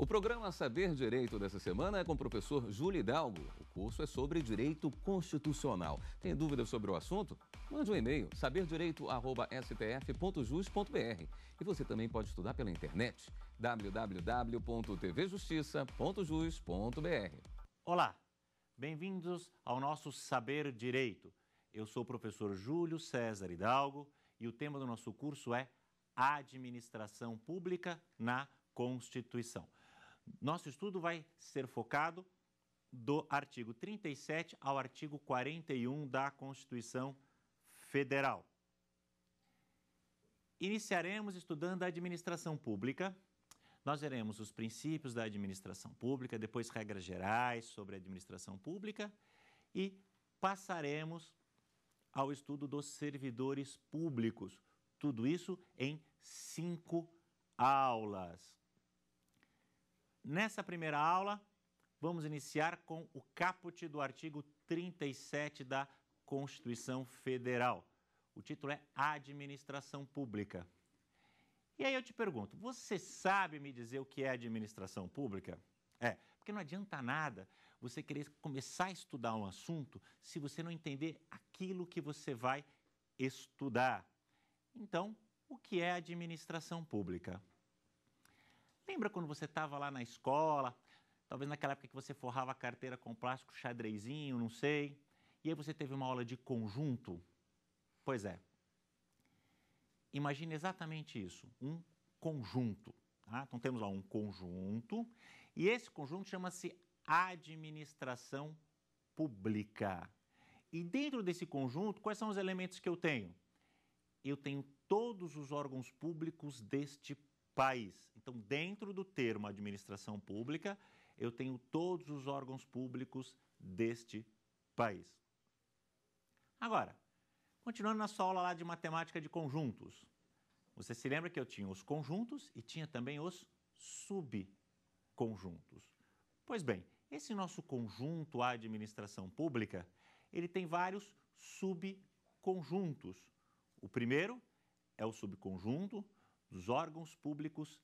O programa Saber Direito dessa semana é com o professor Júlio Hidalgo. O curso é sobre direito constitucional. Tem dúvidas sobre o assunto? Mande um e-mail saberdireito@stf.jus.br. E você também pode estudar pela internet www.tvjustiça.jus.br. Olá, bem-vindos ao nosso Saber Direito. Eu sou o professor Júlio César Hidalgo e o tema do nosso curso é Administração Pública na Constituição. Nosso estudo vai ser focado do artigo 37 ao artigo 41 da Constituição Federal. Iniciaremos estudando a administração pública. Nós veremos os princípios da administração pública, depois regras gerais sobre a administração pública e passaremos ao estudo dos servidores públicos. Tudo isso em cinco aulas. Nessa primeira aula, vamos iniciar com o caput do artigo 37 da Constituição Federal. O título é Administração Pública. E aí eu te pergunto, você sabe me dizer o que é administração pública? É, porque não adianta nada você querer começar a estudar um assunto se você não entender aquilo que você vai estudar. Então, o que é administração pública? Lembra quando você estava lá na escola, talvez naquela época que você forrava a carteira com plástico xadrezinho, não sei, e aí você teve uma aula de conjunto? Pois é. Imagine exatamente isso, um conjunto. Tá? Então temos lá um conjunto, e esse conjunto chama-se administração pública. E dentro desse conjunto, quais são os elementos que eu tenho? Eu tenho todos os órgãos públicos deste país. Então, dentro do termo administração pública, eu tenho todos os órgãos públicos deste país. Agora, continuando na sua aula lá de matemática de conjuntos, você se lembra que eu tinha os conjuntos e tinha também os subconjuntos. Pois bem, esse nosso conjunto a administração pública, ele tem vários subconjuntos. O primeiro é o subconjunto dos órgãos públicos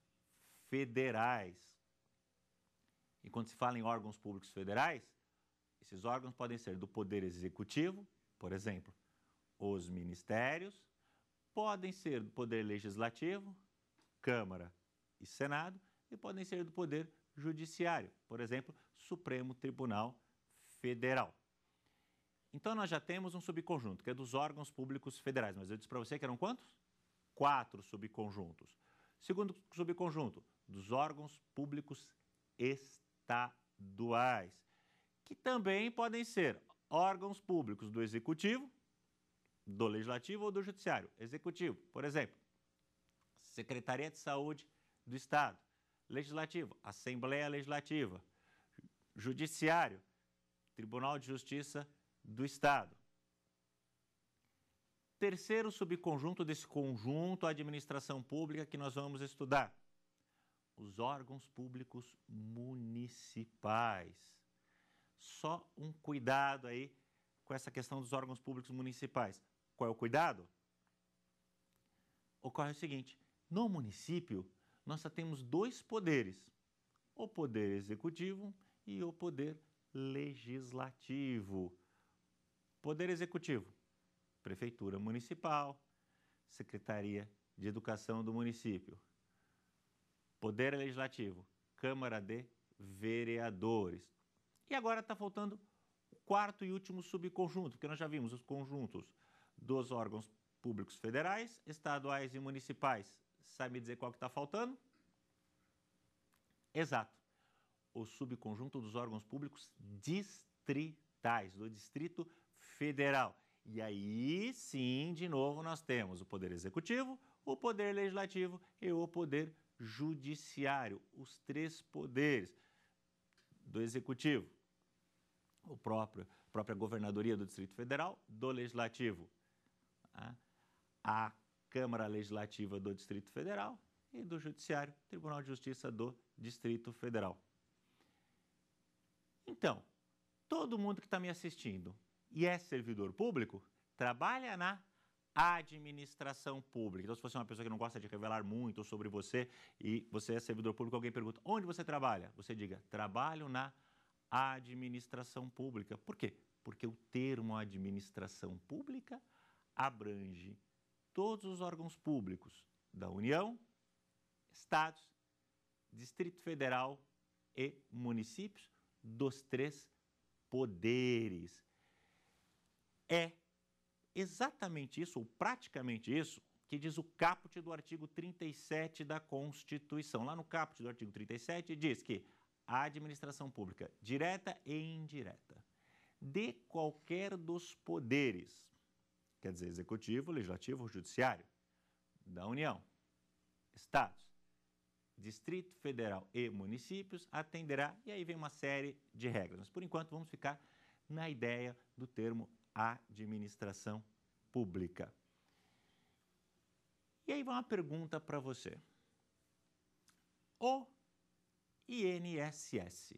federais. E quando se fala em órgãos públicos federais, esses órgãos podem ser do Poder Executivo, por exemplo, os ministérios, podem ser do Poder Legislativo, Câmara e Senado, e podem ser do Poder Judiciário, por exemplo, Supremo Tribunal Federal. Então nós já temos um subconjunto, que é dos órgãos públicos federais, mas eu disse para você que eram quantos? quatro subconjuntos. Segundo subconjunto, dos órgãos públicos estaduais, que também podem ser órgãos públicos do Executivo, do Legislativo ou do Judiciário. Executivo, por exemplo, Secretaria de Saúde do Estado, Legislativo, Assembleia Legislativa, Judiciário, Tribunal de Justiça do Estado terceiro subconjunto desse conjunto, a administração pública, que nós vamos estudar? Os órgãos públicos municipais. Só um cuidado aí com essa questão dos órgãos públicos municipais. Qual é o cuidado? Ocorre o seguinte: no município, nós só temos dois poderes, o poder executivo e o poder legislativo. Poder executivo, Prefeitura Municipal, Secretaria de Educação do município, Poder Legislativo, Câmara de Vereadores. E agora está faltando o quarto e último subconjunto, porque nós já vimos os conjuntos dos órgãos públicos federais, estaduais e municipais. Sabe dizer qual que está faltando? Exato. O subconjunto dos órgãos públicos distritais, do Distrito Federal. E aí sim, de novo, nós temos o Poder Executivo, o Poder Legislativo e o Poder Judiciário. Os três poderes do Executivo, o próprio, a própria Governadoria do Distrito Federal, do Legislativo, né, a Câmara Legislativa do Distrito Federal e do Judiciário, Tribunal de Justiça do Distrito Federal. Então, todo mundo que está me assistindo, e é servidor público, trabalha na administração pública. Então, se você é uma pessoa que não gosta de revelar muito sobre você e você é servidor público, alguém pergunta onde você trabalha? Você diga, trabalho na administração pública. Por quê? Porque o termo administração pública abrange todos os órgãos públicos da União, estados, Distrito Federal e municípios dos três poderes. É exatamente isso, ou praticamente isso, que diz o caput do artigo 37 da Constituição. Lá no caput do artigo 37 diz que a administração pública, direta e indireta, de qualquer dos poderes, quer dizer, executivo, legislativo, judiciário, da União, estados, Distrito Federal e municípios, atenderá, e aí vem uma série de regras. Mas por enquanto vamos ficar na ideia do termo administração pública. E aí vai uma pergunta para você. O INSS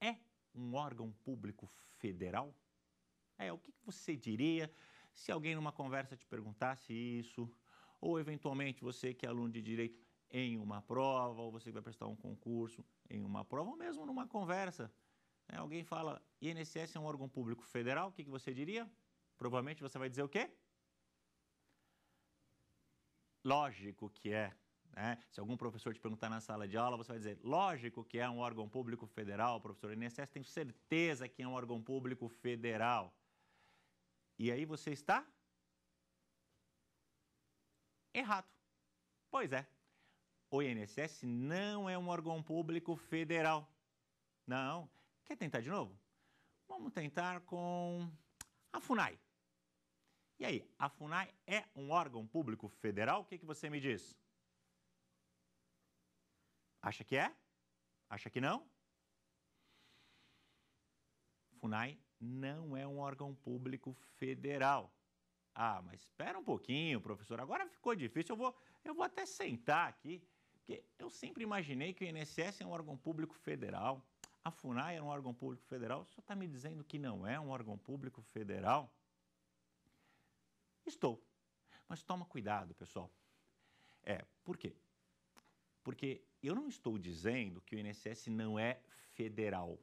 é um órgão público federal? É, o que você diria se alguém numa conversa te perguntasse isso? Ou eventualmente você que é aluno de direito em uma prova, ou você que vai prestar um concurso em uma prova, ou mesmo numa conversa né? Alguém fala, INSS é um órgão público federal, o que, que você diria? Provavelmente você vai dizer o quê? Lógico que é. Né? Se algum professor te perguntar na sala de aula, você vai dizer, lógico que é um órgão público federal, professor INSS, tenho certeza que é um órgão público federal. E aí você está errado. Pois é, o INSS não é um órgão público federal. Não, Quer tentar de novo? Vamos tentar com a FUNAI. E aí, a FUNAI é um órgão público federal? O que, que você me diz? Acha que é? Acha que não? FUNAI não é um órgão público federal. Ah, mas espera um pouquinho, professor. Agora ficou difícil. Eu vou, eu vou até sentar aqui, porque eu sempre imaginei que o INSS é um órgão público federal. A FUNAI era um órgão público federal, o senhor está me dizendo que não é um órgão público federal? Estou. Mas toma cuidado, pessoal. É, por quê? Porque eu não estou dizendo que o INSS não é federal.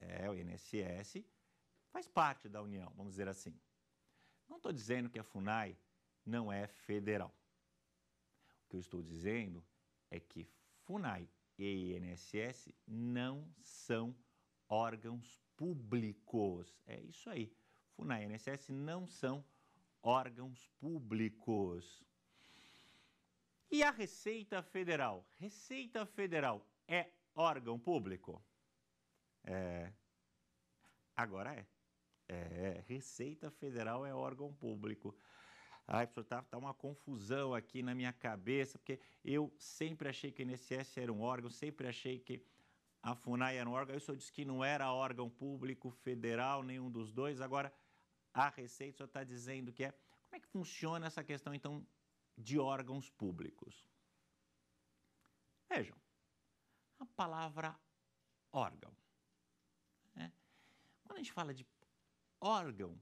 É, o INSS faz parte da União, vamos dizer assim. Não estou dizendo que a FUNAI não é federal. O que eu estou dizendo é que FUNAI e INSS não são órgãos públicos. É isso aí. FUNAI e INSS não são órgãos públicos. E a Receita Federal? Receita Federal é órgão público? É. Agora é. É, Receita Federal é órgão público. Ai, professor, tá, tá uma confusão aqui na minha cabeça, porque eu sempre achei que o INSS era um órgão, sempre achei que a FUNAI era um órgão. Aí o senhor disse que não era órgão público federal, nenhum dos dois. Agora, a Receita, o senhor está dizendo que é. Como é que funciona essa questão, então, de órgãos públicos? Vejam, a palavra órgão. Né? Quando a gente fala de órgão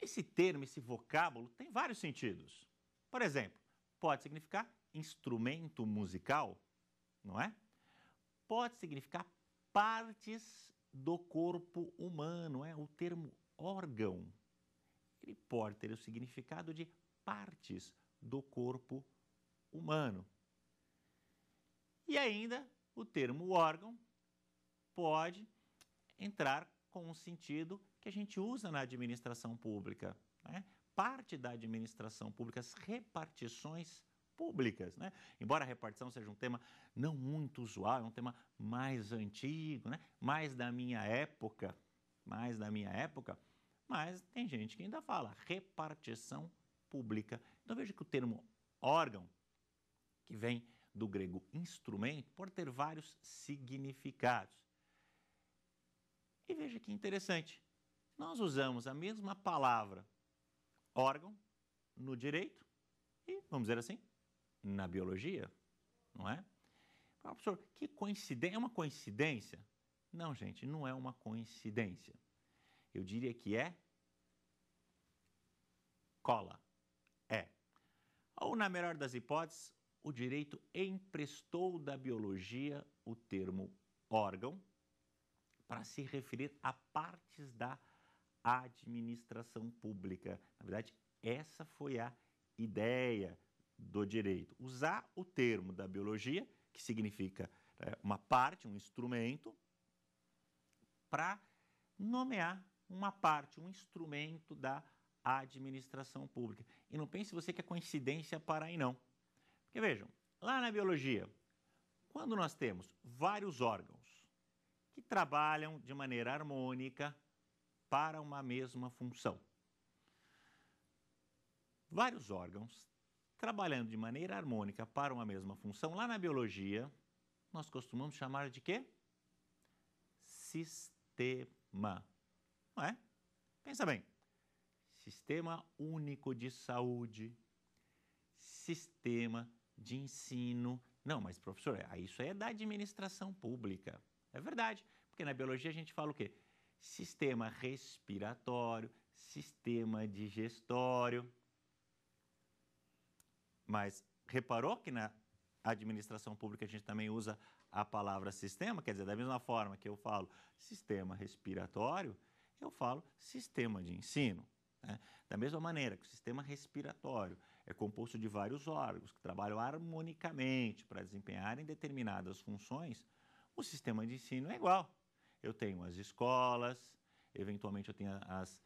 esse termo, esse vocábulo, tem vários sentidos. Por exemplo, pode significar instrumento musical, não é? Pode significar partes do corpo humano, é o termo órgão. Ele pode ter o significado de partes do corpo humano. E ainda o termo órgão pode entrar com o sentido que a gente usa na administração pública. Né? Parte da administração pública, as repartições públicas. Né? Embora a repartição seja um tema não muito usual, é um tema mais antigo, né? mais da minha época, mais da minha época, mas tem gente que ainda fala repartição pública. Então veja que o termo órgão, que vem do grego instrumento, pode ter vários significados. E veja que interessante. Nós usamos a mesma palavra órgão no direito e, vamos dizer assim, na biologia, não é? Ah, professor, que coincidência, é uma coincidência? Não, gente, não é uma coincidência. Eu diria que é cola. É. Ou, na melhor das hipóteses, o direito emprestou da biologia o termo órgão para se referir a partes da biologia administração pública. Na verdade, essa foi a ideia do direito. Usar o termo da biologia, que significa é, uma parte, um instrumento, para nomear uma parte, um instrumento da administração pública. E não pense você que é coincidência para aí, não. Porque vejam, lá na biologia, quando nós temos vários órgãos que trabalham de maneira harmônica, para uma mesma função. Vários órgãos trabalhando de maneira harmônica para uma mesma função, lá na biologia, nós costumamos chamar de quê? Sistema. Não é? Pensa bem. Sistema único de saúde, sistema de ensino. Não, mas professor, é, isso é da administração pública. É verdade, porque na biologia a gente fala o quê? sistema respiratório, sistema digestório. Mas reparou que na administração pública a gente também usa a palavra sistema? Quer dizer, da mesma forma que eu falo sistema respiratório, eu falo sistema de ensino. Né? Da mesma maneira que o sistema respiratório é composto de vários órgãos que trabalham harmonicamente para desempenharem determinadas funções, o sistema de ensino é igual. Eu tenho as escolas, eventualmente eu tenho as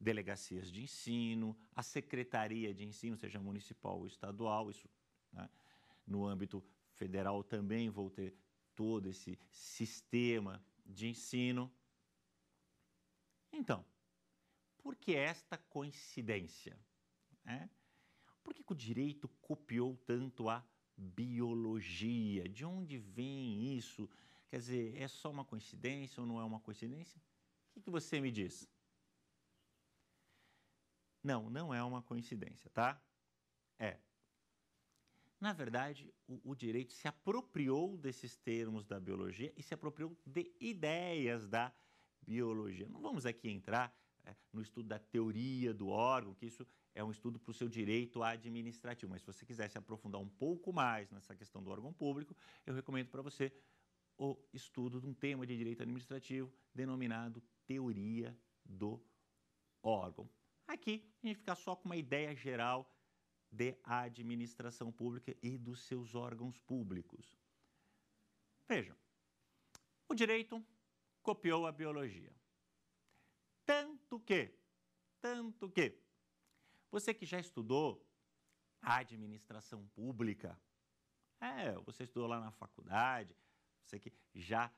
delegacias de ensino, a secretaria de ensino, seja municipal ou estadual, isso né? no âmbito federal também vou ter todo esse sistema de ensino. Então, por que esta coincidência? É? Por que, que o direito copiou tanto a biologia? De onde vem isso? Quer dizer, é só uma coincidência ou não é uma coincidência? O que, que você me diz? Não, não é uma coincidência, tá? É. Na verdade, o, o, direito se apropriou desses termos da biologia e se apropriou de ideias da biologia. Não vamos aqui entrar é, no estudo da teoria do órgão, que isso é um estudo para o seu direito administrativo. Mas se você quiser se aprofundar um pouco mais nessa questão do órgão público, eu recomendo para você o estudo de um tema de direito administrativo denominado teoria do órgão. Aqui a gente fica só com uma ideia geral de administração pública e dos seus órgãos públicos. Vejam, o direito copiou a biologia. Tanto que, tanto que, você que já estudou administração pública, é, você estudou lá na faculdade, você que já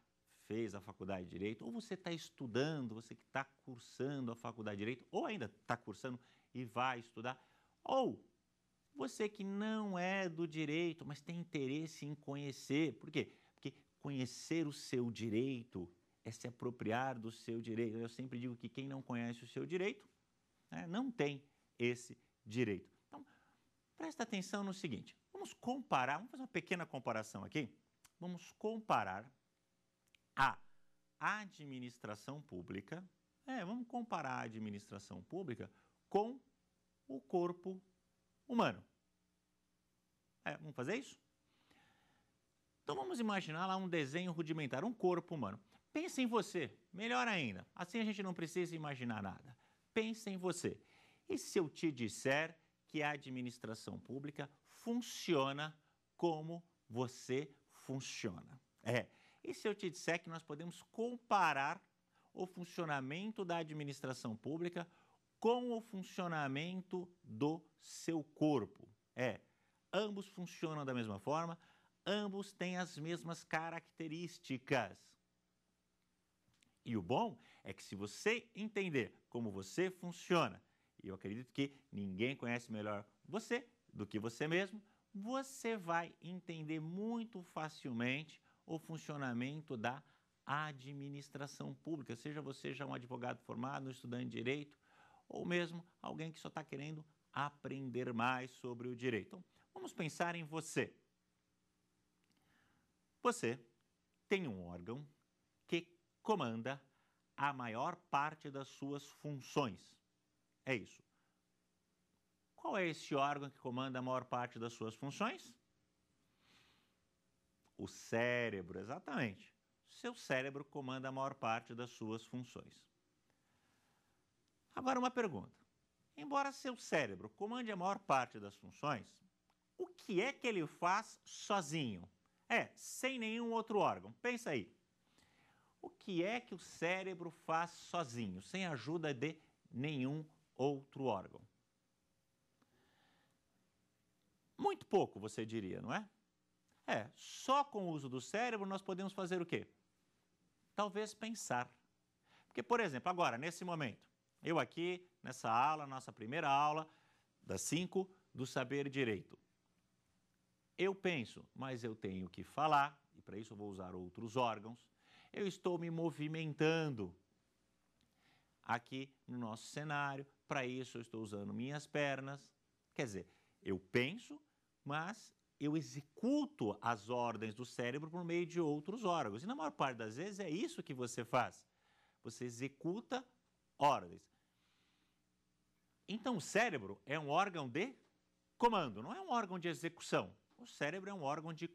fez a faculdade de Direito, ou você está estudando, você que está cursando a faculdade de Direito, ou ainda está cursando e vai estudar, ou você que não é do direito, mas tem interesse em conhecer. Por quê? Porque conhecer o seu direito é se apropriar do seu direito. Eu sempre digo que quem não conhece o seu direito né, não tem esse direito. Então, presta atenção no seguinte: vamos comparar, vamos fazer uma pequena comparação aqui vamos comparar a administração pública, é, vamos comparar a administração pública com o corpo humano. É, vamos fazer isso? Então vamos imaginar lá um desenho rudimentar, um corpo humano. Pense em você, melhor ainda, assim a gente não precisa imaginar nada. Pense em você. E se eu te disser que a administração pública funciona como você funciona. É. E se eu te disser que nós podemos comparar o funcionamento da administração pública com o funcionamento do seu corpo? É. Ambos funcionam da mesma forma, ambos têm as mesmas características. E o bom é que se você entender como você funciona, e eu acredito que ninguém conhece melhor você do que você mesmo, você vai entender muito facilmente o funcionamento da administração pública, seja você já um advogado formado, um estudante de direito, ou mesmo alguém que só está querendo aprender mais sobre o direito. Então, vamos pensar em você. Você tem um órgão que comanda a maior parte das suas funções. É isso. Qual é esse órgão que comanda a maior parte das suas funções? O cérebro, exatamente. Seu cérebro comanda a maior parte das suas funções. Agora, uma pergunta. Embora seu cérebro comande a maior parte das funções, o que é que ele faz sozinho? É, sem nenhum outro órgão. Pensa aí. O que é que o cérebro faz sozinho, sem ajuda de nenhum outro órgão? Muito pouco, você diria, não é? É, só com o uso do cérebro nós podemos fazer o quê? Talvez pensar. Porque, por exemplo, agora, nesse momento, eu aqui, nessa aula, nossa primeira aula, das cinco do saber direito. Eu penso, mas eu tenho que falar, e para isso eu vou usar outros órgãos. Eu estou me movimentando aqui no nosso cenário, para isso eu estou usando minhas pernas. Quer dizer, eu penso, mas eu executo as ordens do cérebro por meio de outros órgãos. E na maior parte das vezes é isso que você faz. Você executa ordens. Então o cérebro é um órgão de comando, não é um órgão de execução. O cérebro é um órgão de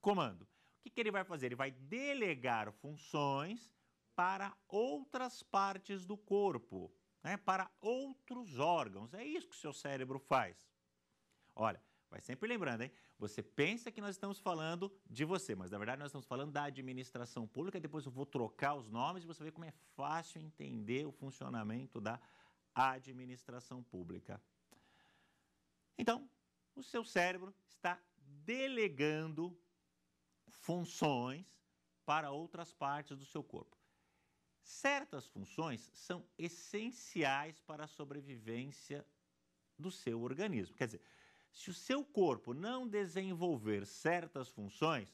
comando. O que, que ele vai fazer? Ele vai delegar funções para outras partes do corpo, né? para outros órgãos. É isso que o seu cérebro faz. Olha, Vai sempre lembrando, hein? Você pensa que nós estamos falando de você, mas na verdade nós estamos falando da administração pública. Depois eu vou trocar os nomes e você vê como é fácil entender o funcionamento da administração pública. Então, o seu cérebro está delegando funções para outras partes do seu corpo. Certas funções são essenciais para a sobrevivência do seu organismo. Quer dizer, se o seu corpo não desenvolver certas funções,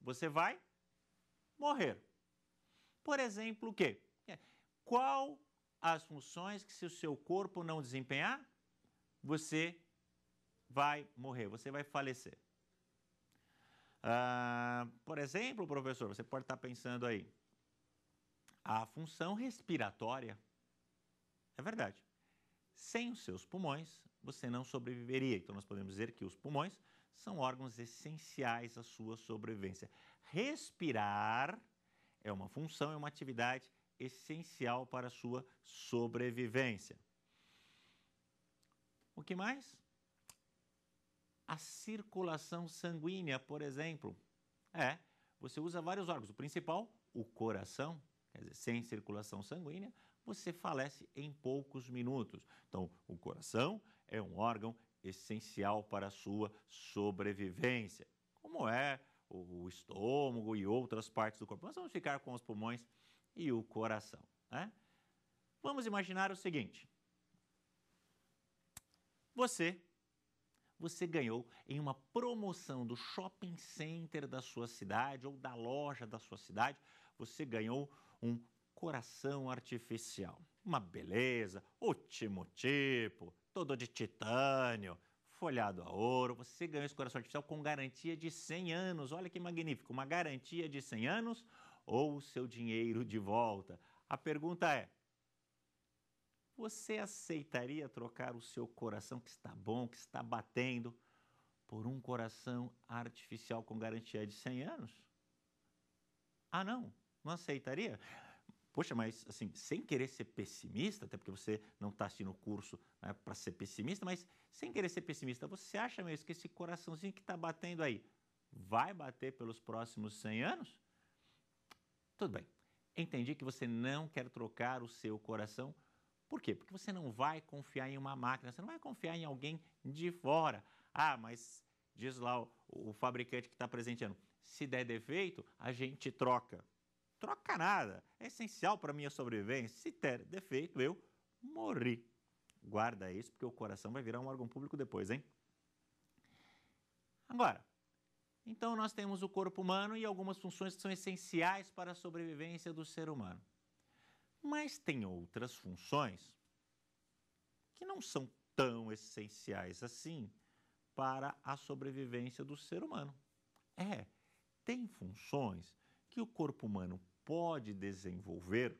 você vai morrer. Por exemplo, o quê? É, qual as funções que se o seu corpo não desempenhar, você vai morrer, você vai falecer. Ah, por exemplo, professor, você pode estar pensando aí, a função respiratória. É verdade. Sem os seus pulmões, você não sobreviveria. Então, nós podemos dizer que os pulmões são órgãos essenciais à sua sobrevivência. Respirar é uma função, é uma atividade essencial para a sua sobrevivência. O que mais? A circulação sanguínea, por exemplo. É, você usa vários órgãos. O principal, o coração. Quer dizer, sem circulação sanguínea, você falece em poucos minutos. Então, o coração é um órgão essencial para a sua sobrevivência, como é o estômago e outras partes do corpo. Mas vamos ficar com os pulmões e o coração. Né? Vamos imaginar o seguinte: você, você ganhou em uma promoção do shopping center da sua cidade ou da loja da sua cidade, você ganhou um coração artificial, uma beleza, ótimo tipo, todo de titânio, folhado a ouro. Você ganhou esse coração artificial com garantia de 100 anos. Olha que magnífico! Uma garantia de 100 anos ou o seu dinheiro de volta. A pergunta é: você aceitaria trocar o seu coração que está bom, que está batendo, por um coração artificial com garantia de 100 anos? Ah, não? Não aceitaria? poxa, mas assim, sem querer ser pessimista, até porque você não está assistindo o curso né, para ser pessimista, mas sem querer ser pessimista, você acha mesmo que esse coraçãozinho que está batendo aí vai bater pelos próximos 100 anos? Tudo bem. Entendi que você não quer trocar o seu coração. Por quê? Porque você não vai confiar em uma máquina, você não vai confiar em alguém de fora. Ah, mas diz lá o, o fabricante que está presenteando, se der defeito, a gente troca troca nada, é essencial para minha sobrevivência. Se der defeito, eu morri. Guarda isso, porque o coração vai virar um órgão público depois, hein? Agora, então nós temos o corpo humano e algumas funções que são essenciais para a sobrevivência do ser humano. Mas tem outras funções que não são tão essenciais assim para a sobrevivência do ser humano. É, tem funções que o corpo humano pode desenvolver,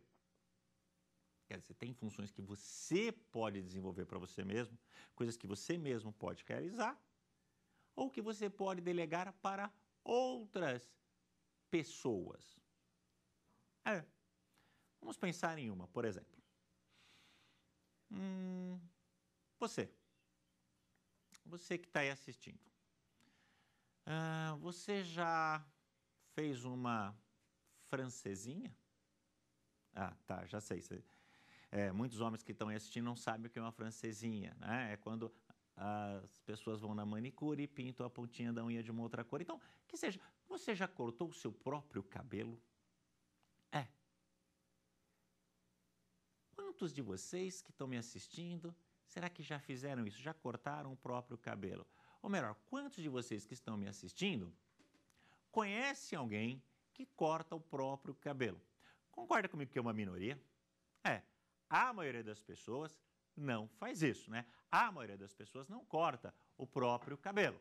quer dizer, tem funções que você pode desenvolver para você mesmo, coisas que você mesmo pode realizar, ou que você pode delegar para outras pessoas. É. Vamos pensar em uma, por exemplo. Hum, você. Você que está aí assistindo. Ah, você já fez uma francesinha? Ah, tá, já sei. É, muitos homens que estão assistindo não sabem o que é uma francesinha, né? É quando as pessoas vão na manicure e pintam a pontinha da unha de uma outra cor. Então, que seja, você já cortou o seu próprio cabelo? É. Quantos de vocês que estão me assistindo, será que já fizeram isso? Já cortaram o próprio cabelo? Ou melhor, quantos de vocês que estão me assistindo conhecem alguém que corta o próprio cabelo. Concorda comigo que é uma minoria? É. A maioria das pessoas não faz isso, né? A maioria das pessoas não corta o próprio cabelo.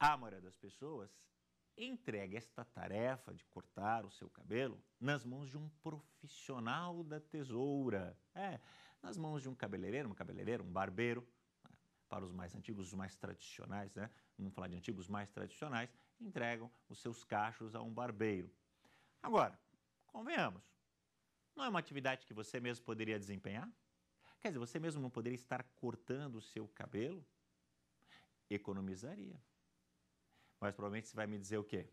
A maioria das pessoas entrega esta tarefa de cortar o seu cabelo nas mãos de um profissional da tesoura. É, nas mãos de um cabeleireiro, um cabeleireiro, um barbeiro, né? para os mais antigos, os mais tradicionais, né? Vamos falar de antigos mais tradicionais, entregam os seus cachos a um barbeiro. Agora, convenhamos, não é uma atividade que você mesmo poderia desempenhar? Quer dizer, você mesmo não poderia estar cortando o seu cabelo? Economizaria. Mas provavelmente você vai me dizer o quê?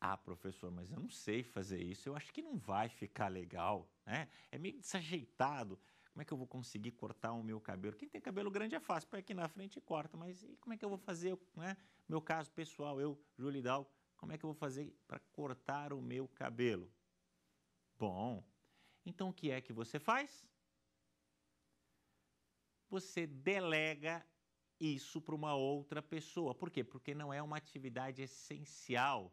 Ah, professor, mas eu não sei fazer isso, eu acho que não vai ficar legal, né? É meio desajeitado. Como é que eu vou conseguir cortar o meu cabelo? Quem tem cabelo grande é fácil, põe aqui na frente e corta, mas e como é que eu vou fazer, né? Meu caso pessoal, eu, Júlio Hidalgo, como é que eu vou fazer para cortar o meu cabelo? Bom, então o que é que você faz? Você delega isso para uma outra pessoa. Por quê? Porque não é uma atividade essencial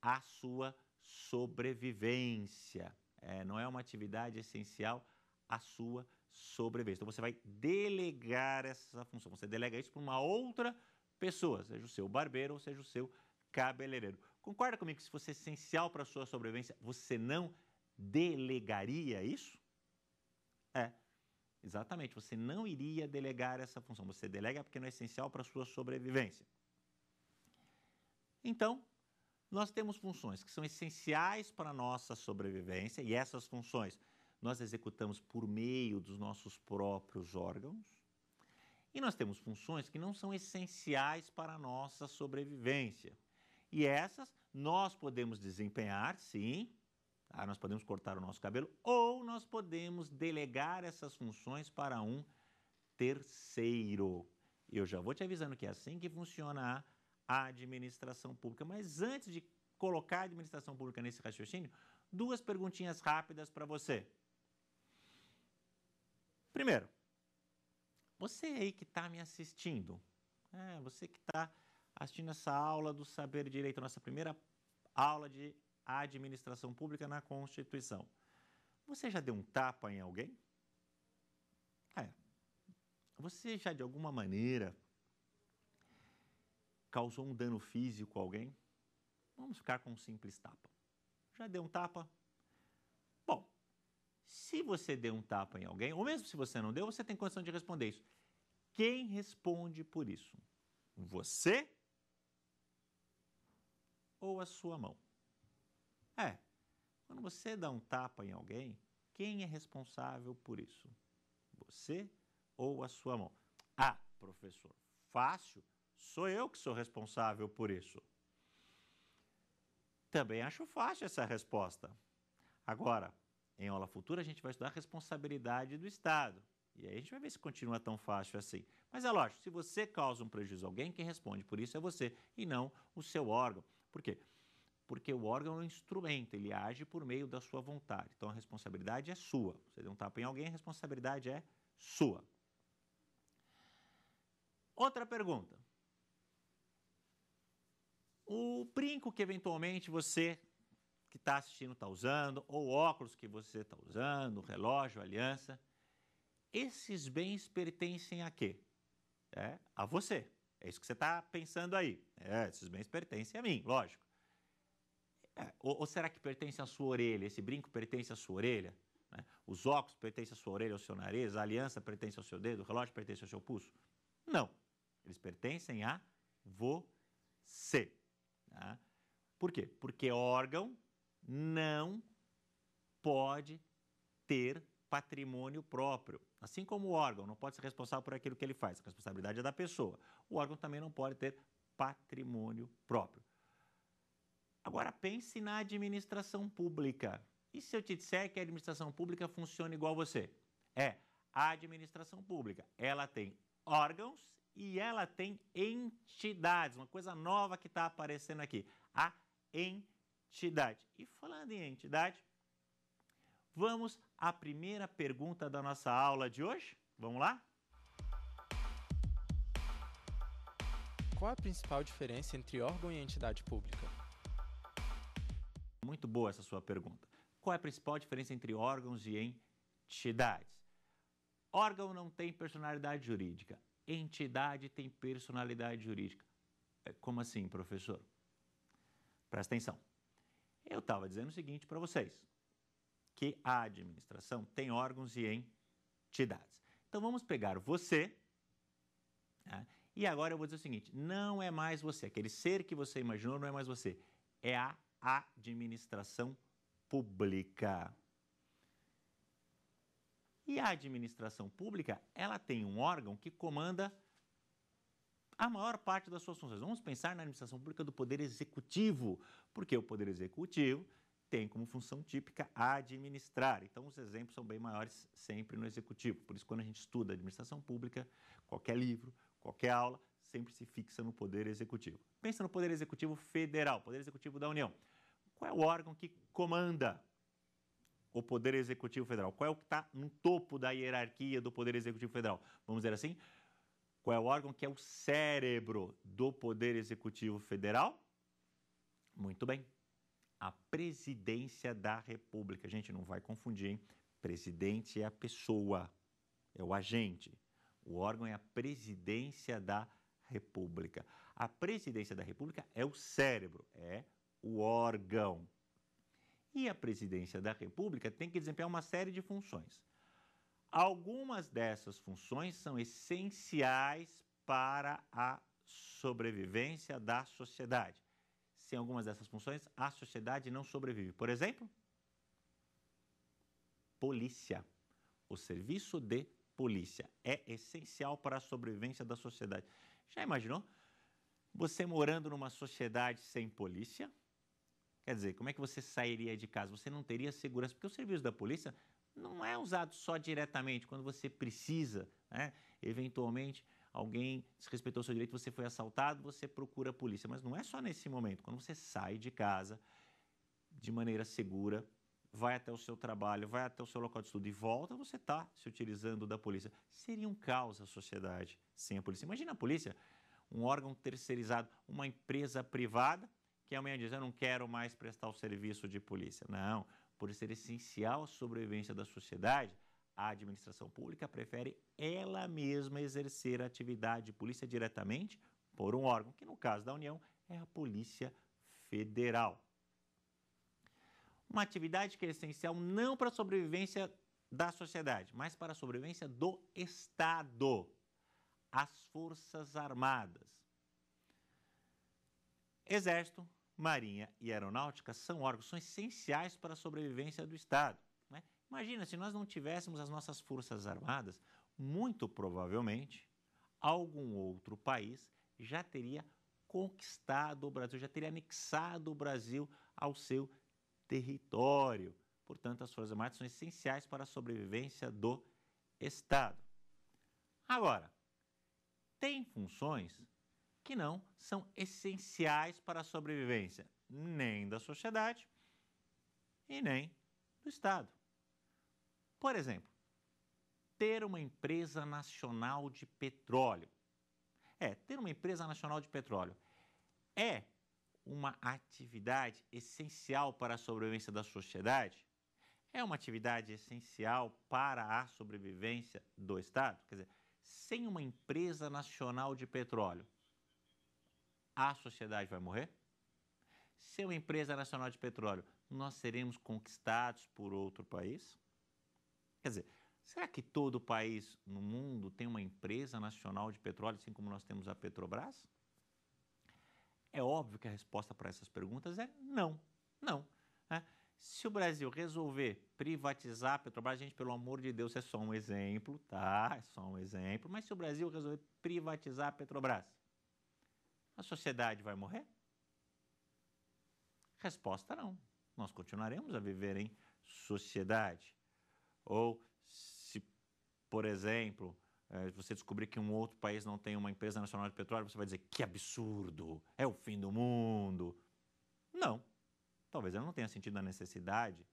à sua sobrevivência. É, não é uma atividade essencial a sua sobrevivência. Então você vai delegar essa função. Você delega isso para uma outra pessoa, seja o seu barbeiro ou seja o seu cabeleireiro. Concorda comigo que se fosse essencial para a sua sobrevivência, você não delegaria isso? É. Exatamente, você não iria delegar essa função. Você delega porque não é essencial para a sua sobrevivência. Então, nós temos funções que são essenciais para a nossa sobrevivência e essas funções nós executamos por meio dos nossos próprios órgãos. E nós temos funções que não são essenciais para a nossa sobrevivência. E essas nós podemos desempenhar, sim, tá? nós podemos cortar o nosso cabelo, ou nós podemos delegar essas funções para um terceiro. Eu já vou te avisando que é assim que funciona a administração pública. Mas antes de colocar a administração pública nesse raciocínio, duas perguntinhas rápidas para você. Primeiro, você aí que está me assistindo, é, você que está assistindo essa aula do Saber Direito, nossa primeira aula de administração pública na Constituição. Você já deu um tapa em alguém? É. Você já, de alguma maneira, causou um dano físico a alguém? Vamos ficar com um simples tapa. Já deu um tapa? Se você deu um tapa em alguém, ou mesmo se você não deu, você tem condição de responder isso. Quem responde por isso? Você ou a sua mão? É, quando você dá um tapa em alguém, quem é responsável por isso? Você ou a sua mão? Ah, professor, fácil, sou eu que sou responsável por isso. Também acho fácil essa resposta. Agora, em aula futura, a gente vai estudar a responsabilidade do Estado. E aí a gente vai ver se continua tão fácil assim. Mas é lógico, se você causa um prejuízo a alguém, quem responde por isso é você e não o seu órgão. Por quê? Porque o órgão é um instrumento, ele age por meio da sua vontade. Então a responsabilidade é sua. Você deu um tapa em alguém, a responsabilidade é sua. Outra pergunta. O brinco que eventualmente você que está assistindo está usando, ou óculos que você está usando, relógio, aliança. Esses bens pertencem a quê? É, a você. É isso que você está pensando aí. É, esses bens pertencem a mim, lógico. É, ou, ou, será que pertence à sua orelha? Esse brinco pertence à sua orelha? Né? Os óculos pertencem à sua orelha, ao seu nariz? A aliança pertence ao seu dedo? O relógio pertence ao seu pulso? Não. Eles pertencem a você. Né? Por quê? Porque é órgão não pode ter patrimônio próprio. Assim como o órgão não pode ser responsável por aquilo que ele faz, a responsabilidade é da pessoa. O órgão também não pode ter patrimônio próprio. Agora pense na administração pública. E se eu te disser que a administração pública funciona igual você? É, a administração pública, ela tem órgãos e ela tem entidades, uma coisa nova que está aparecendo aqui, a entidade entidade. E falando em entidade, vamos à primeira pergunta da nossa aula de hoje? Vamos lá? Qual a principal diferença entre órgão e entidade pública? Muito boa essa sua pergunta. Qual é a principal diferença entre órgãos e entidades? Órgão não tem personalidade jurídica, entidade tem personalidade jurídica. É, como assim, professor? Presta atenção. Eu estava dizendo o seguinte para vocês, que a administração tem órgãos e entidades. Então vamos pegar você, né? e agora eu vou dizer o seguinte, não é mais você, aquele ser que você imaginou não é mais você, é a administração pública. E a administração pública, ela tem um órgão que comanda a maior parte das suas funções. Vamos pensar na administração pública do Poder Executivo, porque o Poder Executivo tem como função típica administrar. Então, os exemplos são bem maiores sempre no executivo. Por isso, quando a gente estuda administração pública, qualquer livro, qualquer aula, sempre se fixa no Poder Executivo. Pensa no Poder Executivo Federal, Poder Executivo da União. Qual é o órgão que comanda o Poder Executivo Federal? Qual é o que está no topo da hierarquia do Poder Executivo Federal? Vamos dizer assim, qual é o órgão que é o cérebro do Poder Executivo Federal? Muito bem. A presidência da República. Gente, não vai confundir, hein? Presidente é a pessoa, é o agente. O órgão é a presidência da República. A presidência da República é o cérebro, é o órgão. E a presidência da República tem que desempenhar uma série de funções. Algumas dessas funções são essenciais para a sobrevivência da sociedade. Sem algumas dessas funções, a sociedade não sobrevive. Por exemplo, polícia. O serviço de polícia é essencial para a sobrevivência da sociedade. Já imaginou você morando numa sociedade sem polícia? Quer dizer, como é que você sairia de casa? Você não teria segurança, porque o serviço da polícia não é usado só diretamente, quando você precisa, né? eventualmente alguém desrespeitou seu direito, você foi assaltado, você procura a polícia. Mas não é só nesse momento, quando você sai de casa de maneira segura, vai até o seu trabalho, vai até o seu local de estudo e volta, você está se utilizando da polícia. Seria um caos a sociedade sem a polícia. Imagina a polícia, um órgão terceirizado, uma empresa privada, que amanhã diz, eu não quero mais prestar o serviço de polícia. Não, por ser essencial à sobrevivência da sociedade, a administração pública prefere ela mesma exercer a atividade de polícia diretamente por um órgão, que no caso da União é a Polícia Federal. Uma atividade que é essencial não para a sobrevivência da sociedade, mas para a sobrevivência do Estado, as Forças Armadas. Exército, Marinha e Aeronáutica são órgãos são essenciais para a sobrevivência do Estado. Né? Imagina, se nós não tivéssemos as nossas Forças Armadas, muito provavelmente algum outro país já teria conquistado o Brasil, já teria anexado o Brasil ao seu território. Portanto, as Forças Armadas são essenciais para a sobrevivência do Estado. Agora, tem funções que não são essenciais para a sobrevivência nem da sociedade e nem do Estado. Por exemplo, ter uma empresa nacional de petróleo. É, ter uma empresa nacional de petróleo é uma atividade essencial para a sobrevivência da sociedade? É uma atividade essencial para a sobrevivência do Estado? Quer dizer, sem uma empresa nacional de petróleo, a sociedade vai morrer? Se é empresa nacional de petróleo, nós seremos conquistados por outro país? Quer dizer, será que todo país no mundo tem uma empresa nacional de petróleo, assim como nós temos a Petrobras? É óbvio que a resposta para essas perguntas é não, não. Né? Se o Brasil resolver privatizar a Petrobras, gente, pelo amor de Deus, é só um exemplo, tá? É só um exemplo. Mas se o Brasil resolver privatizar a Petrobras, a sociedade vai morrer? Resposta não. Nós continuaremos a viver em sociedade. Ou se, por exemplo, eh, você descobrir que um outro país não tem uma empresa nacional de petróleo, você vai dizer que absurdo, é o fim do mundo. Não. Talvez eu não tenha sentido a necessidade.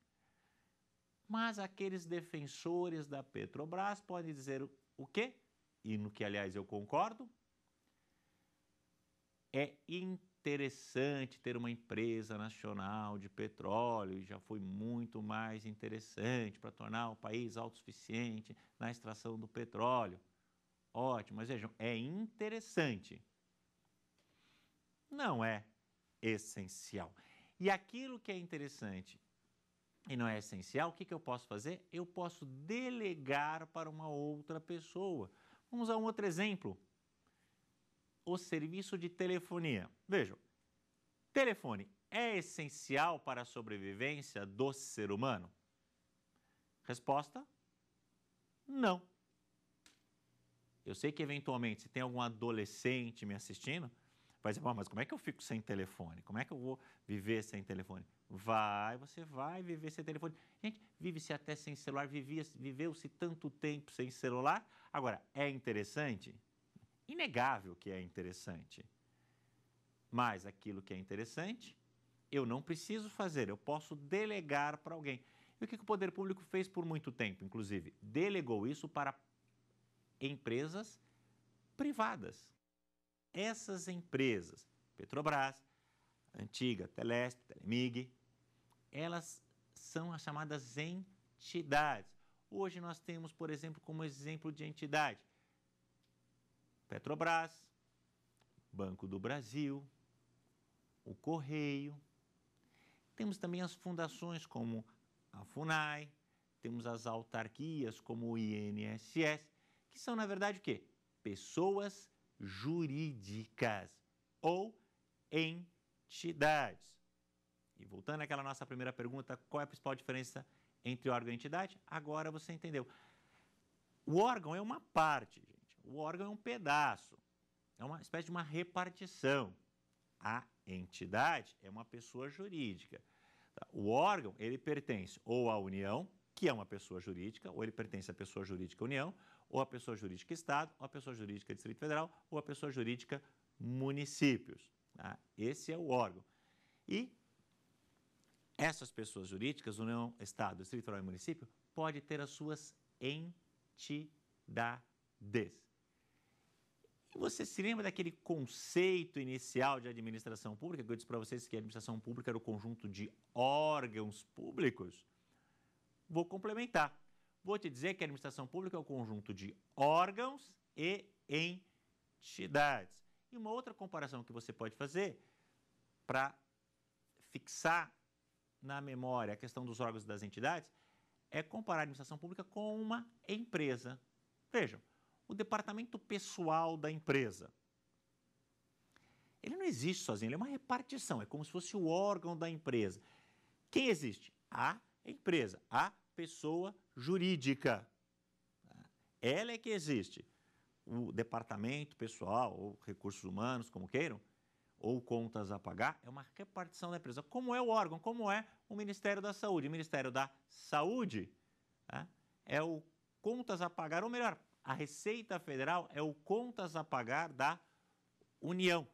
Mas aqueles defensores da Petrobras podem dizer o quê? E no que, aliás, eu concordo, é interessante ter uma empresa nacional de petróleo, e já foi muito mais interessante para tornar o país autossuficiente na extração do petróleo. Ótimo, mas vejam, é interessante. Não é essencial. E aquilo que é interessante e não é essencial, o que, que eu posso fazer? Eu posso delegar para uma outra pessoa. Vamos a um outro exemplo o serviço de telefonia. Vejam, telefone é essencial para a sobrevivência do ser humano? Resposta: não. Eu sei que eventualmente, se tem algum adolescente me assistindo, vai dizer, mas como é que eu fico sem telefone? Como é que eu vou viver sem telefone? Vai, você vai viver sem telefone. Gente, vive-se até sem celular, vivia, viveu-se tanto tempo sem celular. Agora, é interessante? inegável que é interessante. Mas aquilo que é interessante, eu não preciso fazer, eu posso delegar para alguém. E o que o poder público fez por muito tempo, inclusive? Delegou isso para empresas privadas. Essas empresas, Petrobras, Antiga, Telesp, Telemig, elas são as chamadas entidades. Hoje nós temos, por exemplo, como exemplo de entidade, Petrobras, Banco do Brasil, o Correio. Temos também as fundações como a FUNAI, temos as autarquias como o INSS, que são, na verdade, o quê? Pessoas jurídicas ou entidades. E voltando àquela nossa primeira pergunta, qual é a principal diferença entre órgão e entidade? Agora você entendeu. O órgão é uma parte, o órgão é um pedaço, é uma espécie de uma repartição. A entidade é uma pessoa jurídica. Tá, o órgão, ele pertence ou à União, que é uma pessoa jurídica, ou ele pertence à pessoa jurídica União, ou à pessoa jurídica Estado, ou à pessoa jurídica Distrito Federal, ou à pessoa jurídica municípios. Tá? Esse é o órgão. E essas pessoas jurídicas, União, Estado, Distrito Federal e Município, pode ter as suas entidades você se lembra daquele conceito inicial de administração pública, que eu disse para vocês que a administração pública era o conjunto de órgãos públicos? Vou complementar. Vou te dizer que a administração pública é o conjunto de órgãos e entidades. E uma outra comparação que você pode fazer para fixar na memória a questão dos órgãos e das entidades é comparar a administração pública com uma empresa. Vejam, o departamento pessoal da empresa. Ele não existe sozinho, ele é uma repartição, é como se fosse o órgão da empresa. Quem existe? A empresa, a pessoa jurídica. Ela é que existe. O departamento pessoal, ou recursos humanos, como queiram, ou contas a pagar, é uma repartição da empresa. Como é o órgão? Como é o Ministério da Saúde? O Ministério da Saúde né, é o contas a pagar, ou melhor, a Receita Federal é o contas a pagar da União.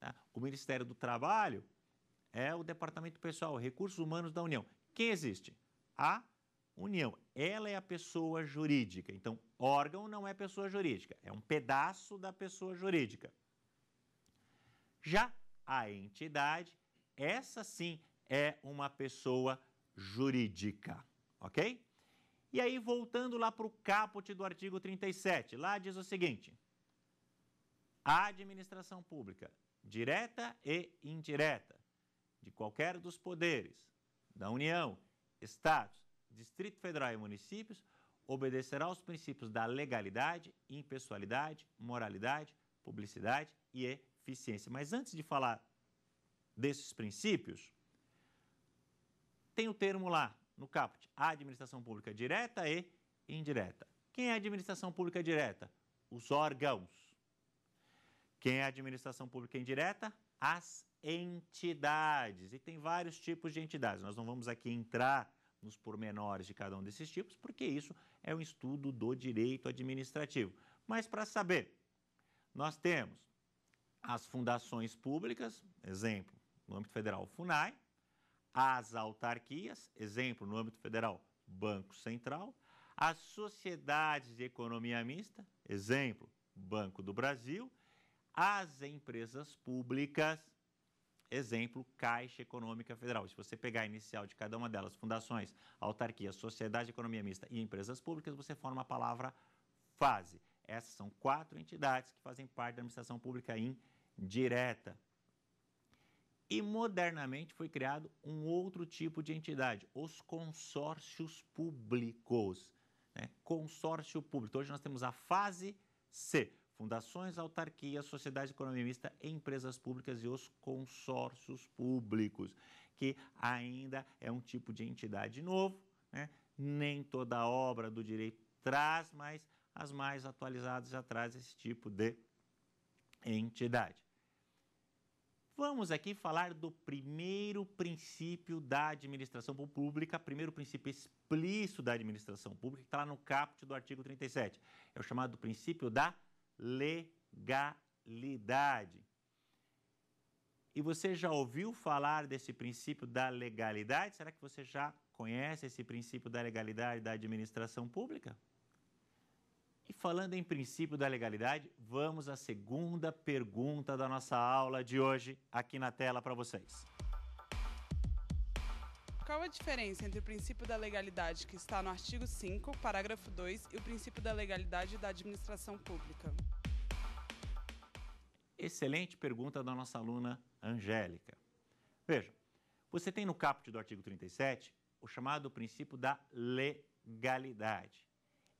Tá? O Ministério do Trabalho é o Departamento Pessoal, Recursos Humanos da União. Quem existe? A União. Ela é a pessoa jurídica. Então, órgão não é pessoa jurídica, é um pedaço da pessoa jurídica. Já a entidade, essa sim é uma pessoa jurídica, ok? E aí, voltando lá para o caput do artigo 37, lá diz o seguinte: a administração pública, direta e indireta, de qualquer dos poderes, da União, Estados, Distrito Federal e municípios, obedecerá aos princípios da legalidade, impessoalidade, moralidade, publicidade e eficiência. Mas antes de falar desses princípios, tem o termo lá, no caput, a administração pública direta e indireta. Quem é a administração pública direta? Os órgãos. Quem é a administração pública indireta? As entidades. E tem vários tipos de entidades. Nós não vamos aqui entrar nos pormenores de cada um desses tipos, porque isso é um estudo do direito administrativo. Mas para saber, nós temos as fundações públicas, exemplo, no âmbito federal, o FUNAI, as autarquias, exemplo, no âmbito federal, Banco Central, as sociedades de economia mista, exemplo, Banco do Brasil, as empresas públicas, exemplo, Caixa Econômica Federal. Se você pegar a inicial de cada uma delas, fundações, autarquias, sociedade de economia mista e empresas públicas, você forma a palavra FASE. Essas são quatro entidades que fazem parte da administração pública indireta. E modernamente foi criado um outro tipo de entidade, os consórcios públicos. Né? Consórcio público. Hoje nós temos a fase C: fundações, autarquias, sociedade economia mista, empresas públicas e os consórcios públicos, que ainda é um tipo de entidade novo. Né? Nem toda obra do direito traz, mas as mais atualizadas já traz esse tipo de entidade. Vamos aqui falar do primeiro princípio da administração pública, primeiro princípio explícito da administração pública, que está lá no caput do artigo 37. É o chamado princípio da legalidade. E você já ouviu falar desse princípio da legalidade? Será que você já conhece esse princípio da legalidade da administração pública? E falando em princípio da legalidade, vamos à segunda pergunta da nossa aula de hoje aqui na tela para vocês. Qual a diferença entre o princípio da legalidade que está no artigo 5, parágrafo 2, e o princípio da legalidade da administração pública? Excelente pergunta da nossa aluna Angélica. Veja, você tem no caput do artigo 37 o chamado princípio da legalidade.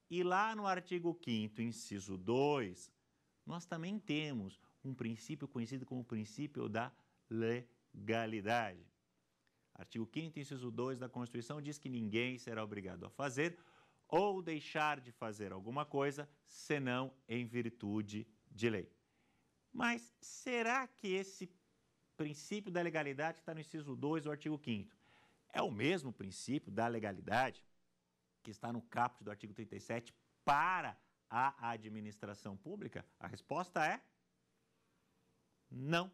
E lá no artigo 5, inciso 2, nós também temos um princípio conhecido como princípio da legalidade. Artigo 5, inciso 2 da Constituição diz que ninguém será obrigado a fazer ou deixar de fazer alguma coisa senão em virtude de lei. Mas será que esse princípio da legalidade que está no inciso 2 do artigo 5 é o mesmo princípio da legalidade que está no caput do artigo 37 para a administração pública? A resposta é não.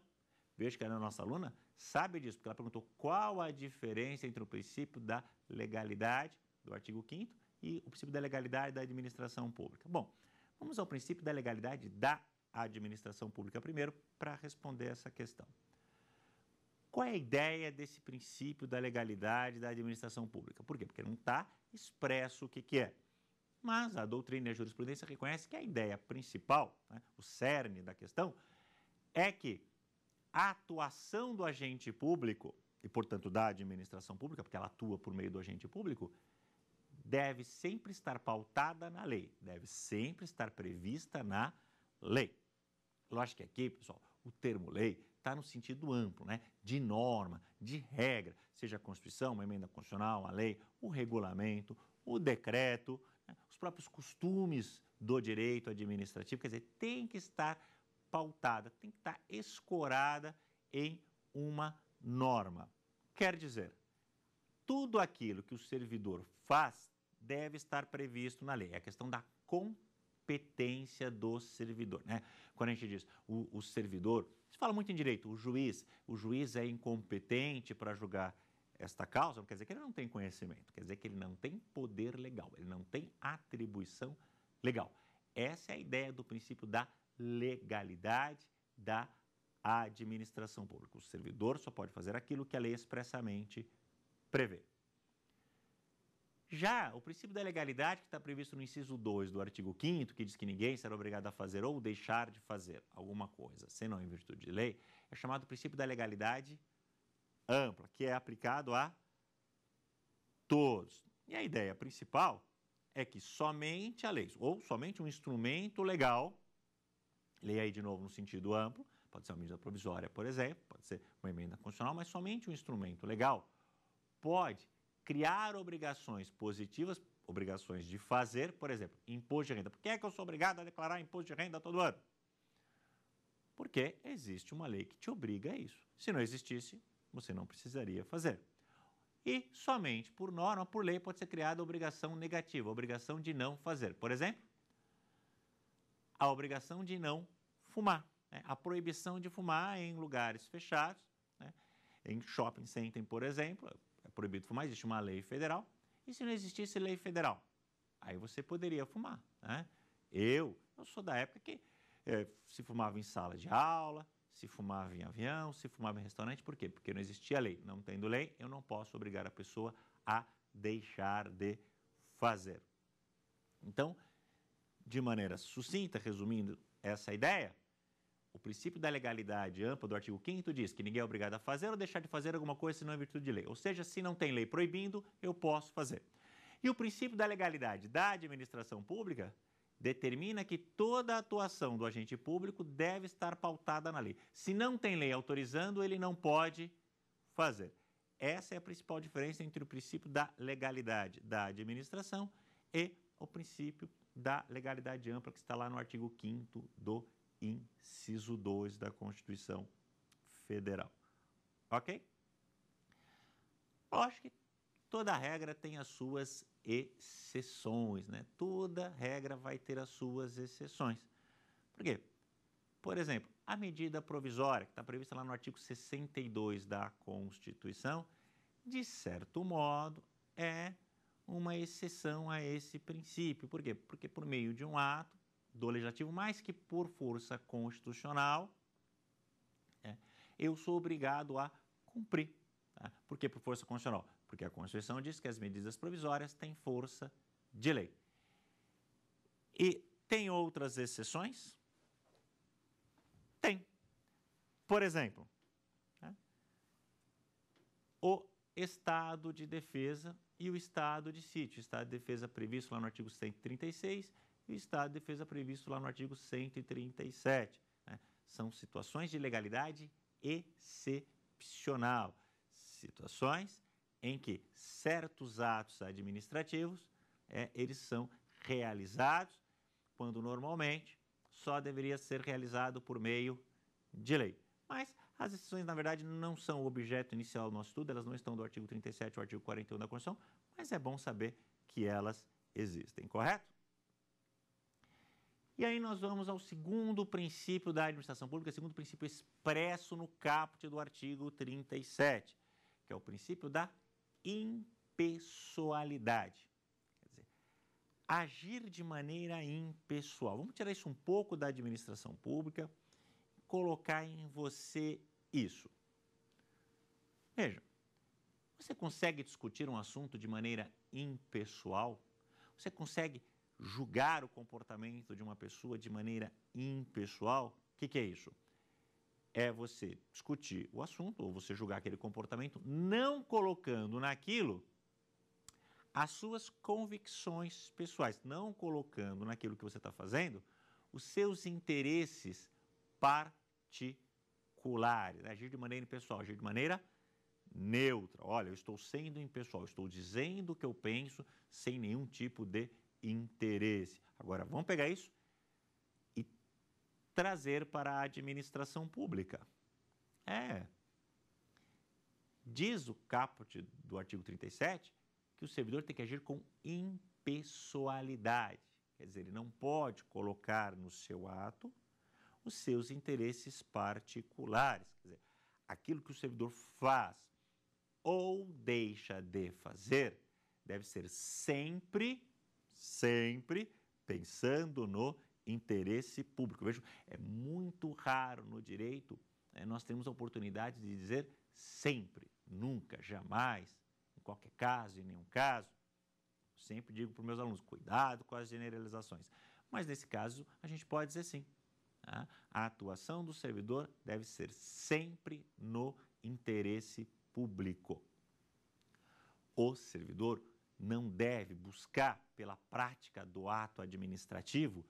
Veja que a é nossa aluna sabe disso, porque ela perguntou qual a diferença entre o princípio da legalidade do artigo 5 e o princípio da legalidade da administração pública. Bom, vamos ao princípio da legalidade da administração pública primeiro para responder essa questão. Qual é a ideia desse princípio da legalidade da administração pública? Por quê? Porque não está expresso o que, que é. Mas a doutrina e a jurisprudência reconhecem que a ideia principal, né, o cerne da questão, é que a atuação do agente público, e portanto da administração pública, porque ela atua por meio do agente público, deve sempre estar pautada na lei, deve sempre estar prevista na lei. Lógico que aqui, pessoal, o termo lei está no sentido amplo, né? de norma, de regra, seja a Constituição, uma emenda constitucional, a lei, o regulamento, o decreto, né? os próprios costumes do direito administrativo, quer dizer, tem que estar pautada, tem que estar escorada em uma norma. Quer dizer, tudo aquilo que o servidor faz deve estar previsto na lei. É a questão da contabilidade competência do servidor. Né? Quando a gente diz o, o servidor, se fala muito em direito, o juiz, o juiz é incompetente para julgar esta causa, não quer dizer que ele não tem conhecimento, quer dizer que ele não tem poder legal, ele não tem atribuição legal. Essa é a ideia do princípio da legalidade da administração pública. O servidor só pode fazer aquilo que a lei expressamente prevê. Já o princípio da legalidade, que está previsto no inciso 2 do artigo 5, que diz que ninguém será obrigado a fazer ou deixar de fazer alguma coisa, senão em virtude de lei, é chamado princípio da legalidade ampla, que é aplicado a todos. E a ideia principal é que somente a lei, ou somente um instrumento legal, leia aí de novo no sentido amplo, pode ser uma medida provisória, por exemplo, pode ser uma emenda constitucional, mas somente um instrumento legal pode criar obrigações positivas, obrigações de fazer, por exemplo, imposto de renda. Por que é que eu sou obrigado a declarar imposto de renda todo ano? Porque existe uma lei que te obriga a isso. Se não existisse, você não precisaria fazer. E somente por norma, por lei, pode ser criada obrigação negativa, obrigação de não fazer. Por exemplo, a obrigação de não fumar, né? a proibição de fumar em lugares fechados, né? em shopping center, por exemplo, proibido fumar, existe uma lei federal. E se não existisse lei federal? Aí você poderia fumar. Né? Eu, eu sou da época que é, se fumava em sala de aula, se fumava em avião, se fumava em restaurante. Por quê? Porque não existia lei. Não tendo lei, eu não posso obrigar a pessoa a deixar de fazer. Então, de maneira sucinta, resumindo essa ideia, o princípio da legalidade ampla do artigo 5 diz que ninguém é obrigado a fazer ou deixar de fazer alguma coisa se não é virtude de lei. Ou seja, se não tem lei proibindo, eu posso fazer. E o princípio da legalidade da administração pública determina que toda a atuação do agente público deve estar pautada na lei. Se não tem lei autorizando, ele não pode fazer. Essa é a principal diferença entre o princípio da legalidade da administração e o princípio da legalidade ampla que está lá no artigo 5 do inciso 2 da Constituição Federal. Ok? Lógico que toda regra tem as suas exceções, né? Toda regra vai ter as suas exceções. Por quê? Por exemplo, a medida provisória, que está prevista lá no artigo 62 da Constituição, de certo modo, é uma exceção a esse princípio. Por quê? Porque por meio de um ato do Legislativo, mas que por força constitucional é, eu sou obrigado a cumprir. Tá? Por que por força constitucional? Porque a Constituição diz que as medidas provisórias têm força de lei. E tem outras exceções? Tem. Por exemplo, né? o estado de defesa e o estado de sítio. O estado de defesa previsto lá no artigo 136 e o estado de defesa previsto lá no artigo 137. Né? São situações de legalidade excepcional, situações em que certos atos administrativos é, eles são realizados quando normalmente só deveria ser realizado por meio de lei. Mas as exceções, na verdade, não são o objeto inicial do nosso estudo, elas não estão do artigo 37 ao artigo 41 da Constituição, mas é bom saber que elas existem, correto? E aí nós vamos ao segundo princípio da administração pública, segundo princípio expresso no caput do artigo 37, que é o princípio da impessoalidade. Quer dizer, agir de maneira impessoal. Vamos tirar isso um pouco da administração pública, colocar em você isso. Veja, você consegue discutir um assunto de maneira impessoal? Você consegue julgar o comportamento de uma pessoa de maneira impessoal, o que, que é isso? É você discutir o assunto ou você julgar aquele comportamento não colocando naquilo as suas convicções pessoais, não colocando naquilo que você está fazendo os seus interesses particulares. Né? Agir de maneira impessoal, agir de maneira neutra. Olha, eu estou sendo impessoal, estou dizendo o que eu penso sem nenhum tipo de interesse. Agora, vamos pegar isso e trazer para a administração pública. É. Diz o caput do artigo 37 que o servidor tem que agir com impessoalidade. Quer dizer, ele não pode colocar no seu ato os seus interesses particulares. Quer dizer, aquilo que o servidor faz ou deixa de fazer deve ser sempre sempre pensando no interesse público. Veja, é muito raro no direito é, nós temos a oportunidade de dizer sempre, nunca, jamais, em qualquer caso, em nenhum caso. Sempre digo para os meus alunos, cuidado com as generalizações. Mas nesse caso, a gente pode dizer sim. Tá? A atuação do servidor deve ser sempre no interesse público. O servidor não deve buscar pela prática do ato administrativo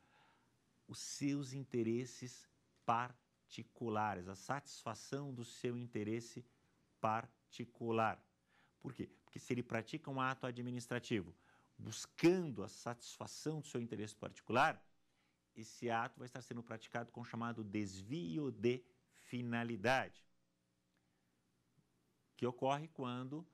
os seus interesses particulares, a satisfação do seu interesse particular. Por quê? Porque se ele pratica um ato administrativo buscando a satisfação do seu interesse particular, esse ato vai estar sendo praticado com o chamado desvio de finalidade, que ocorre quando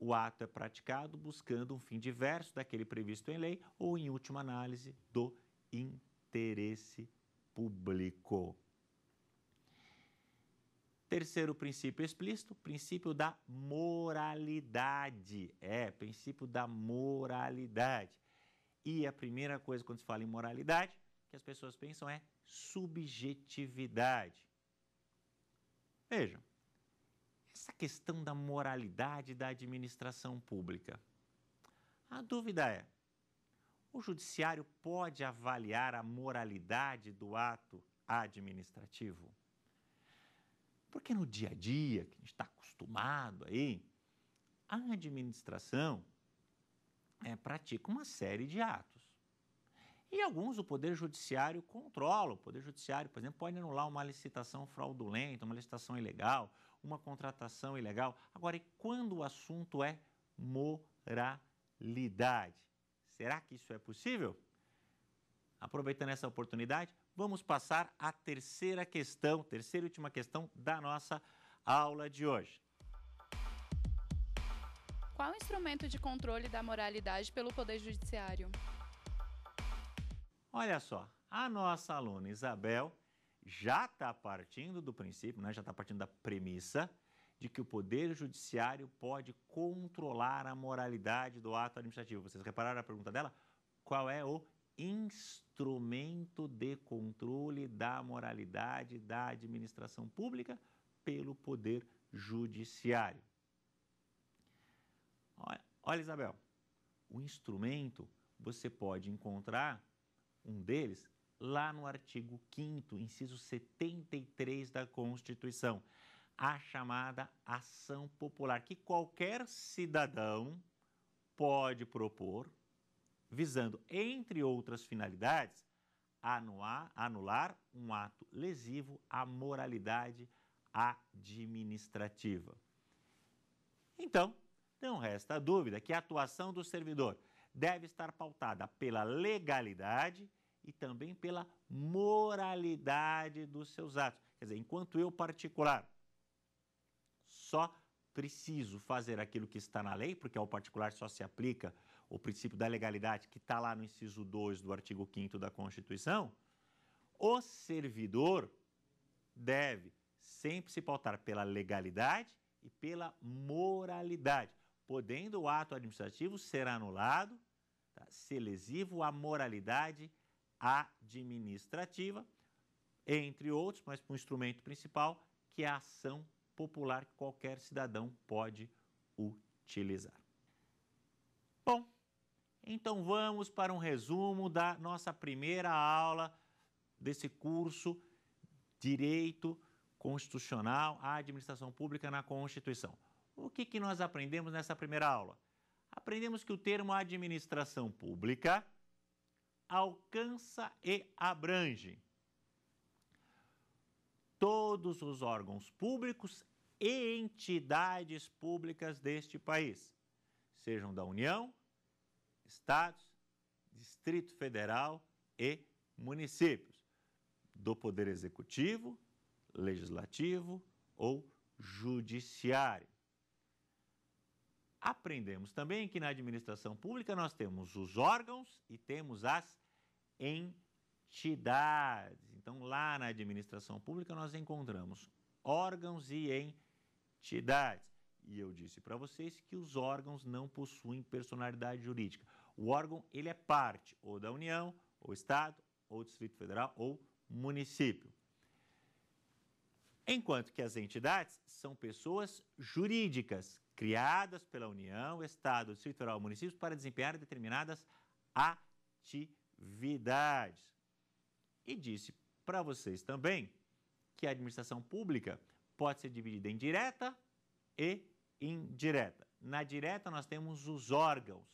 o ato é praticado buscando um fim diverso daquele previsto em lei ou, em última análise, do interesse público. Terceiro princípio explícito, princípio da moralidade. É, princípio da moralidade. E a primeira coisa quando se fala em moralidade, que as pessoas pensam é subjetividade. Vejam, essa questão da moralidade da administração pública? A dúvida é: o judiciário pode avaliar a moralidade do ato administrativo? Porque no dia a dia, que a gente está acostumado aí, a administração é, pratica uma série de atos. E alguns o Poder Judiciário controla. O Poder Judiciário, por exemplo, pode anular uma licitação fraudulenta, uma licitação ilegal, uma contratação ilegal. Agora, e quando o assunto é moralidade? Será que isso é possível? Aproveitando essa oportunidade, vamos passar à terceira questão, terceira e última questão da nossa aula de hoje. Qual instrumento de controle da moralidade pelo Poder Judiciário? Olha só, a nossa aluna Isabel já está partindo do princípio, né, já está partindo da premissa de que o Poder Judiciário pode controlar a moralidade do ato administrativo. Vocês repararam a pergunta dela? Qual é o instrumento de controle da moralidade da administração pública pelo Poder Judiciário? Olha, olha Isabel, o instrumento você pode encontrar um deles lá no artigo 5, inciso 73 da Constituição, a chamada ação popular, que qualquer cidadão pode propor, visando, entre outras finalidades, anular, anular um ato lesivo à moralidade administrativa. Então, não resta dúvida que a atuação do servidor deve estar pautada pela legalidade e também pela moralidade dos seus atos. Quer dizer, enquanto eu particular só preciso fazer aquilo que está na lei, porque ao particular só se aplica o princípio da legalidade que está lá no inciso 2 do artigo 5 da Constituição, o servidor deve sempre se pautar pela legalidade e pela moralidade, podendo o ato administrativo ser anulado tá? se lesivo à moralidade administrativa, entre outros, mas para um instrumento principal, que é a ação popular que qualquer cidadão pode utilizar. Bom, então vamos para um resumo da nossa primeira aula desse curso Direito Constitucional à Administração Pública na Constituição. O que, que nós aprendemos nessa primeira aula? Aprendemos que o termo administração pública alcança e abrange todos os órgãos públicos e entidades públicas deste país, sejam da União, Estados, Distrito Federal e municípios, do Poder Executivo, Legislativo ou Judiciário. Aprendemos também que na administração pública nós temos os órgãos e temos as entidades. Então, lá na administração pública, nós encontramos órgãos e entidades. E eu disse para vocês que os órgãos não possuem personalidade jurídica. O órgão, ele é parte ou da União, ou Estado, ou Distrito Federal, ou município. Enquanto que as entidades são pessoas jurídicas criadas pela União, Estado, Distrito Federal, municípios para desempenhar determinadas atividades Vidais. E disse para vocês também que a administração pública pode ser dividida em direta e indireta. Na direta, nós temos os órgãos.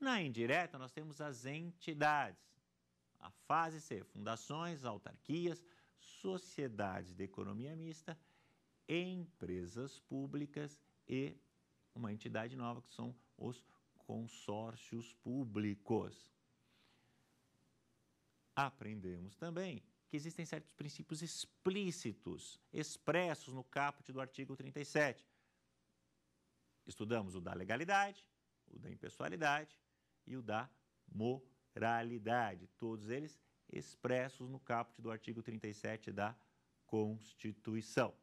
Na indireta, nós temos as entidades. A fase C: fundações, autarquias, sociedades de economia mista, empresas públicas e uma entidade nova que são os consórcios públicos. Aprendemos também que existem certos princípios explícitos, expressos no caput do artigo 37. Estudamos o da legalidade, o da impessoalidade e o da moralidade, todos eles expressos no caput do artigo 37 da Constituição.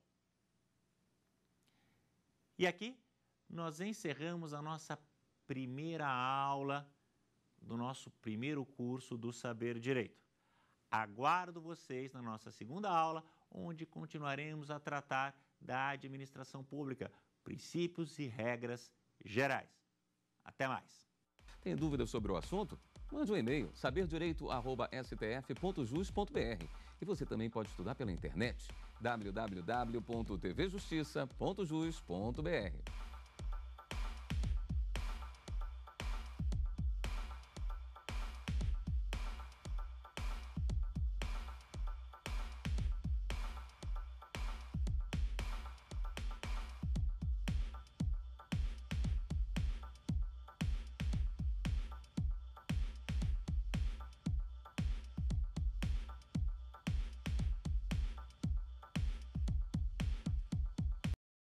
E aqui nós encerramos a nossa primeira aula do nosso primeiro curso do Saber Direito. Aguardo vocês na nossa segunda aula, onde continuaremos a tratar da administração pública, princípios e regras gerais. Até mais. Tem dúvidas sobre o assunto? Mande um e-mail saberdireito@stf.jus.br. E você também pode estudar pela internet www.tvjustiça.jus.br.